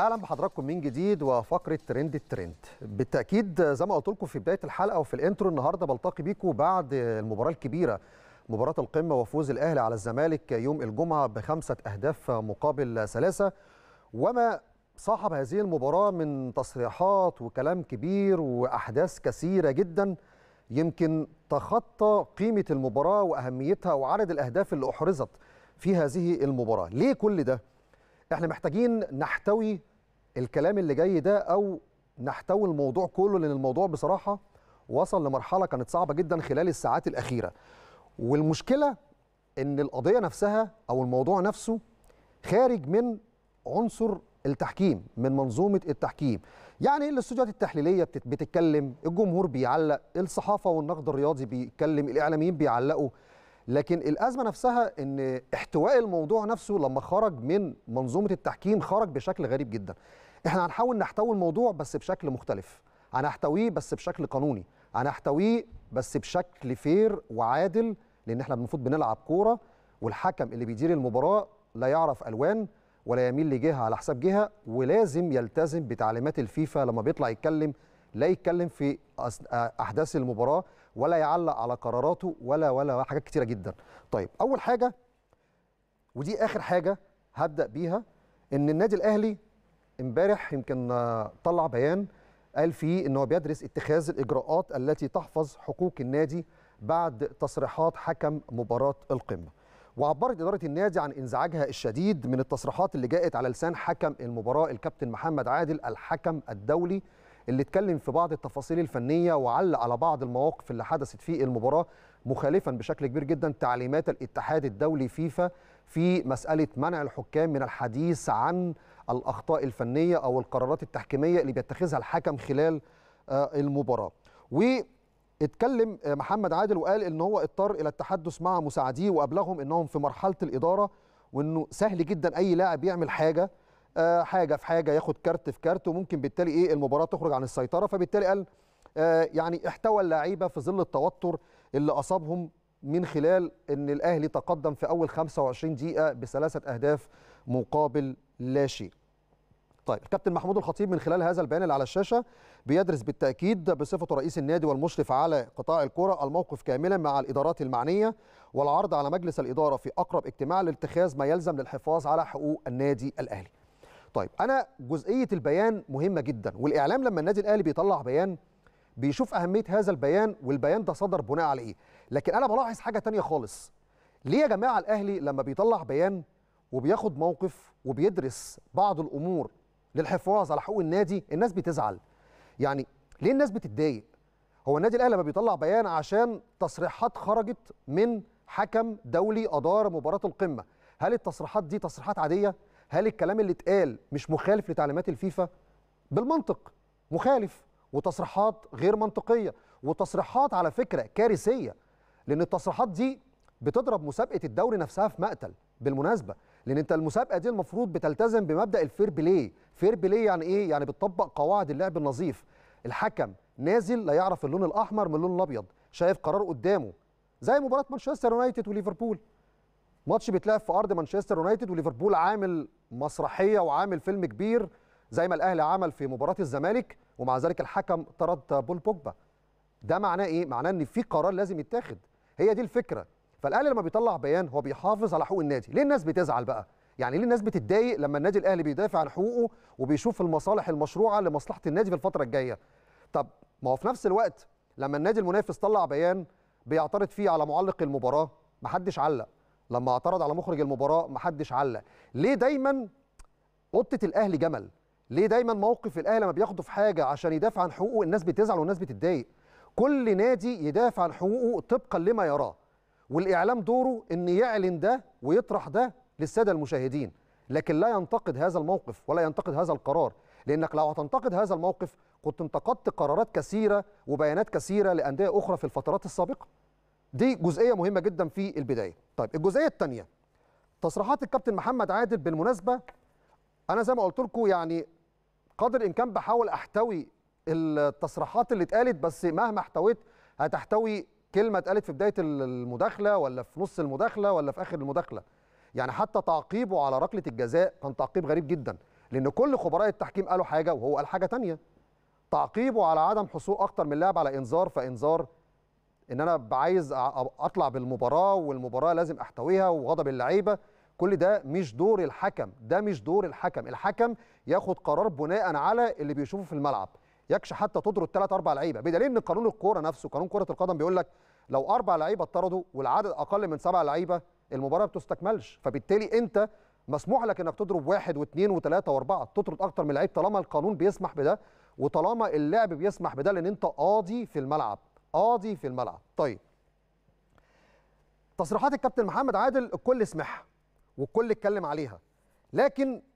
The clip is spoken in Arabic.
اهلا بحضراتكم من جديد وفقره ترند الترند بالتاكيد زي ما قلت لكم في بدايه الحلقه وفي الانترو النهارده بلتقي بيكم بعد المباراه الكبيره مباراه القمه وفوز الاهلي على الزمالك يوم الجمعه بخمسه اهداف مقابل ثلاثه وما صاحب هذه المباراه من تصريحات وكلام كبير واحداث كثيره جدا يمكن تخطى قيمه المباراه واهميتها وعدد الاهداف اللي احرزت في هذه المباراه ليه كل ده احنا محتاجين نحتوي الكلام اللي جاي ده او نحتوي الموضوع كله لان الموضوع بصراحه وصل لمرحله كانت صعبه جدا خلال الساعات الاخيره والمشكله ان القضيه نفسها او الموضوع نفسه خارج من عنصر التحكيم من منظومه التحكيم يعني الاستوديوهات التحليليه بتتكلم الجمهور بيعلق الصحافه والنقد الرياضي بيتكلم الاعلاميين بيعلقوا لكن الازمه نفسها ان احتواء الموضوع نفسه لما خرج من منظومه التحكيم خرج بشكل غريب جدا احنا هنحاول نحتوي الموضوع بس بشكل مختلف هنحتويه بس بشكل قانوني هنحتويه بس بشكل فير وعادل لان احنا المفروض بنلعب كوره والحكم اللي بيدير المباراه لا يعرف الوان ولا يميل لجهه على حساب جهه ولازم يلتزم بتعليمات الفيفا لما بيطلع يتكلم لا يتكلم في احداث المباراه ولا يعلق على قراراته ولا ولا حاجات كتيره جدا طيب اول حاجه ودي اخر حاجه هبدا بيها ان النادي الاهلي امبارح يمكن آه، طلع بيان قال فيه ان هو بيدرس اتخاذ الاجراءات التي تحفظ حقوق النادي بعد تصريحات حكم مباراه القمه وعبرت اداره النادي عن انزعاجها الشديد من التصريحات اللي جاءت على لسان حكم المباراه الكابتن محمد عادل الحكم الدولي اللي اتكلم في بعض التفاصيل الفنيه وعلق على بعض المواقف اللي حدثت في المباراه مخالفا بشكل كبير جدا تعليمات الاتحاد الدولي فيفا في مساله منع الحكام من الحديث عن الاخطاء الفنيه او القرارات التحكيميه اللي بيتخذها الحكم خلال آه، المباراه واتكلم آه، محمد عادل وقال ان هو اضطر الى التحدث مع مساعديه وابلغهم انهم في مرحله الاداره وانه سهل جدا اي لاعب يعمل حاجه آه، حاجه في حاجه ياخد كارت في كارت وممكن بالتالي ايه المباراه تخرج عن السيطره فبالتالي قال آه، يعني احتوى اللعيبه في ظل التوتر اللي اصابهم من خلال ان الاهلي تقدم في اول 25 دقيقه بثلاثه اهداف مقابل لا شيء. طيب الكابتن محمود الخطيب من خلال هذا البيان اللي على الشاشه بيدرس بالتاكيد بصفته رئيس النادي والمشرف على قطاع الكره الموقف كاملا مع الادارات المعنيه والعرض على مجلس الاداره في اقرب اجتماع لاتخاذ ما يلزم للحفاظ على حقوق النادي الاهلي. طيب انا جزئيه البيان مهمه جدا والاعلام لما النادي الاهلي بيطلع بيان بيشوف اهميه هذا البيان والبيان ده صدر بناء على ايه لكن انا بلاحظ حاجه تانية خالص ليه يا جماعه الاهلي لما بيطلع بيان وبياخد موقف وبيدرس بعض الامور للحفاظ على حقوق النادي الناس بتزعل يعني ليه الناس بتتضايق هو النادي الاهلي لما بيطلع بيان عشان تصريحات خرجت من حكم دولي ادار مباراه القمه هل التصريحات دي تصريحات عاديه هل الكلام اللي اتقال مش مخالف لتعليمات الفيفا بالمنطق مخالف وتصريحات غير منطقيه وتصريحات على فكره كارثيه لان التصريحات دي بتضرب مسابقه الدوري نفسها في مقتل بالمناسبه لان انت المسابقه دي المفروض بتلتزم بمبدا الفير بلاي فير بلاي يعني ايه يعني بتطبق قواعد اللعب النظيف الحكم نازل لا يعرف اللون الاحمر من اللون الابيض شايف قرار قدامه زي مباراه مانشستر يونايتد وليفربول ماتش بيتلعب في ارض مانشستر يونايتد وليفربول عامل مسرحيه وعامل فيلم كبير زي ما الاهلي عمل في مباراه الزمالك ومع ذلك الحكم طرد بول بوجبا ده معناه ايه معناه ان في قرار لازم يتاخد هي دي الفكره فالاهلي لما بيطلع بيان هو بيحافظ على حقوق النادي ليه الناس بتزعل بقى يعني ليه الناس بتتضايق لما النادي الاهلي بيدافع عن حقوقه وبيشوف المصالح المشروعه لمصلحه النادي في الفتره الجايه طب ما هو في نفس الوقت لما النادي المنافس طلع بيان بيعترض فيه على معلق المباراه محدش علق لما اعترض على مخرج المباراه محدش علق ليه دايما قطه الاهلي جمل ليه دايما موقف الاهلي لما بياخده في حاجه عشان يدافع عن حقوقه الناس بتزعل والناس بتتضايق كل نادي يدافع عن حقوقه طبقا لما يراه والاعلام دوره ان يعلن ده ويطرح ده للساده المشاهدين لكن لا ينتقد هذا الموقف ولا ينتقد هذا القرار لانك لو هتنتقد هذا الموقف كنت انتقدت قرارات كثيره وبيانات كثيره لانديه اخرى في الفترات السابقه دي جزئيه مهمه جدا في البدايه طيب الجزئيه الثانيه تصريحات الكابتن محمد عادل بالمناسبه انا زي ما قلت لكم يعني قدر ان كان بحاول احتوي التصريحات اللي اتقالت بس مهما احتويت هتحتوي كلمه اتقالت في بدايه المداخله ولا في نص المداخله ولا في اخر المداخله يعني حتى تعقيبه على ركله الجزاء كان تعقيب غريب جدا لان كل خبراء التحكيم قالوا حاجه وهو قال حاجه ثانيه تعقيبه على عدم حصول اكتر من لاعب على انذار فانذار ان انا عايز اطلع بالمباراه والمباراه لازم احتويها وغضب اللعيبه كل ده مش دور الحكم ده مش دور الحكم الحكم ياخد قرار بناء على اللي بيشوفه في الملعب يكش حتى تطرد ثلاث اربع لعيبه بدليل ان قانون الكوره نفسه قانون كره القدم بيقول لك لو اربع لعيبه اتطردوا والعدد اقل من سبع لعيبه المباراه ما بتستكملش فبالتالي انت مسموح لك انك تضرب واحد واثنين وثلاثه واربعه تطرد اكتر من لعيب طالما القانون بيسمح بده وطالما اللعب بيسمح بده لان انت قاضي في الملعب قاضي في الملعب طيب تصريحات الكابتن محمد عادل الكل سمعها والكل اتكلم عليها لكن